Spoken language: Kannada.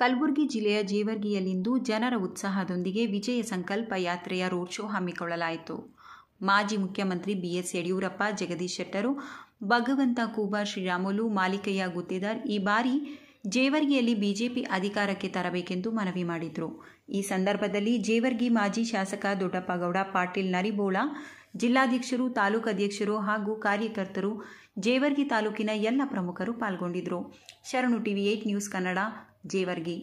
ಕಲಬುರಗಿ ಜಿಲ್ಲೆಯ ಜೇವರ್ಗಿಯಲ್ಲಿಂದು ಜನರ ಉತ್ಸಾಹದೊಂದಿಗೆ ವಿಜಯ ಸಂಕಲ್ಪ ಯಾತ್ರೆಯ ರೋಡ್ ಶೋ ಹಮ್ಮಿಕೊಳ್ಳಲಾಯಿತು ಮಾಜಿ ಮುಖ್ಯಮಂತ್ರಿ ಬಿಎಸ್ ಯಡಿಯೂರಪ್ಪ ಜಗದೀಶ್ ಶೆಟ್ಟರು ಭಗವಂತ ಕೂಬಾ ಶ್ರೀರಾಮುಲು ಮಾಲಿಕಯ್ಯ ಗುತ್ತೇದಾರ್ ಈ ಬಾರಿ ಜೇವರ್ಗಿಯಲ್ಲಿ ಬಿಜೆಪಿ ಅಧಿಕಾರಕ್ಕೆ ತರಬೇಕೆಂದು ಮನವಿ ಮಾಡಿದರು ಈ ಸಂದರ್ಭದಲ್ಲಿ ಜೇವರ್ಗಿ ಮಾಜಿ ಶಾಸಕ ದೊಡ್ಡಪ್ಪಗೌಡ ಪಾಟೀಲ್ ನರಿಬೋಳ ಜಿಲ್ಲಾಧ್ಯಕ್ಷರು ತಾಲೂಕು ಅಧ್ಯಕ್ಷರು ಹಾಗೂ ಕಾರ್ಯಕರ್ತರು ಜೇವರ್ಗಿ ತಾಲೂಕಿನ ಎಲ್ಲ ಪ್ರಮುಖರು ಪಾಲ್ಗೊಂಡಿದ್ದರು ಶರಣು TV eight news Kannada Jevargi